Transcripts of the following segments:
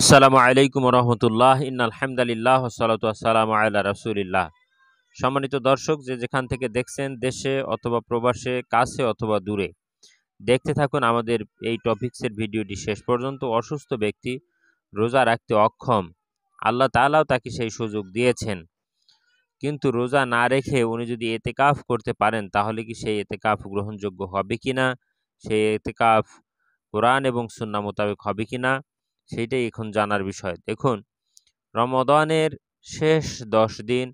আসসালামু আলাইকুম রহমতুল্লাহ ইনালহামদালিল্লাহ সালাতাম আল্লাহ রসুলিল্লাহ সম্মানিত দর্শক যে যেখান থেকে দেখছেন দেশে অথবা প্রবাসে কাছে অথবা দূরে দেখতে থাকুন আমাদের এই টপিক্সের ভিডিওটি শেষ পর্যন্ত অসুস্থ ব্যক্তি রোজা রাখতে অক্ষম আল্লাহ তালাও তাকে সেই সুযোগ দিয়েছেন কিন্তু রোজা না রেখে উনি যদি এতে কাফ করতে পারেন তাহলে কি সেই এতে কাফ গ্রহণযোগ্য হবে কি না সেই কাফ কোরআন এবং সুন্না মোতাবেক হবে কি না সেটাই এখন জানার বিষয় দেখুন রমদানের শেষ দশ দিন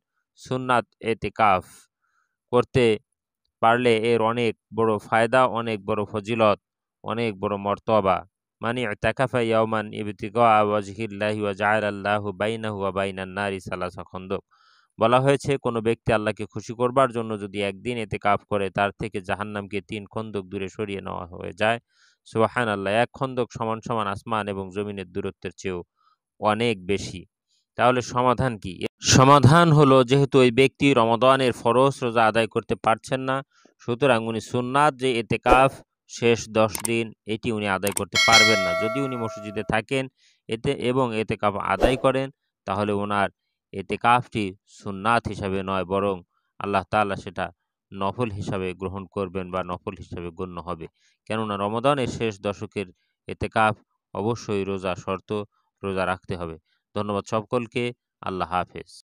সুন্নাত এতে কাফ করতে পারলে এর অনেক বড় ফায়দা অনেক বড় ফজিলত অনেক বড় মর্তবা মানে এতেকাফা ইয়মান ইবতিকা ওয়াজহিল্লাহি ওয়া জাআলাল্লাহু বাইনাহু ওয়া বাইনান নারি সালাসা খন্দক বলা হয়েছে কোনো ব্যক্তি আল্লাহকে খুশি করবার জন্য যদি একদিন এতে কাপ করে তার থেকে জাহান্নামকে তিন খন্দক দূরে সরিয়ে নেওয়া হয়ে যায় সোহান আল্লাহ এক খন্দক সমান সমান আসমান এবং জমিনের দূরত্বের চেয়েও অনেক বেশি তাহলে সমাধান কি সমাধান হলো যেহেতু ওই ব্যক্তি রমদানের ফরস রোজা আদায় করতে পারছেন না সুতরাং উনি সুননাথ যে এতে কাফ শেষ দশ দিন এটি উনি আদায় করতে পারবেন না যদি উনি মসজিদে থাকেন এতে এবং এতে কাপ আদায় করেন তাহলে ওনার এতেকাফটি সুন্নাত হিসাবে নয় বরং আল্লাহ তালা সেটা নফল হিসাবে গ্রহণ করবেন বা নফল হিসাবে গণ্য হবে কেননা রমদানের শেষ দশকের এতেকাফ অবশ্যই রোজা শর্ত রোজা রাখতে হবে ধন্যবাদ সকলকে আল্লাহ হাফেজ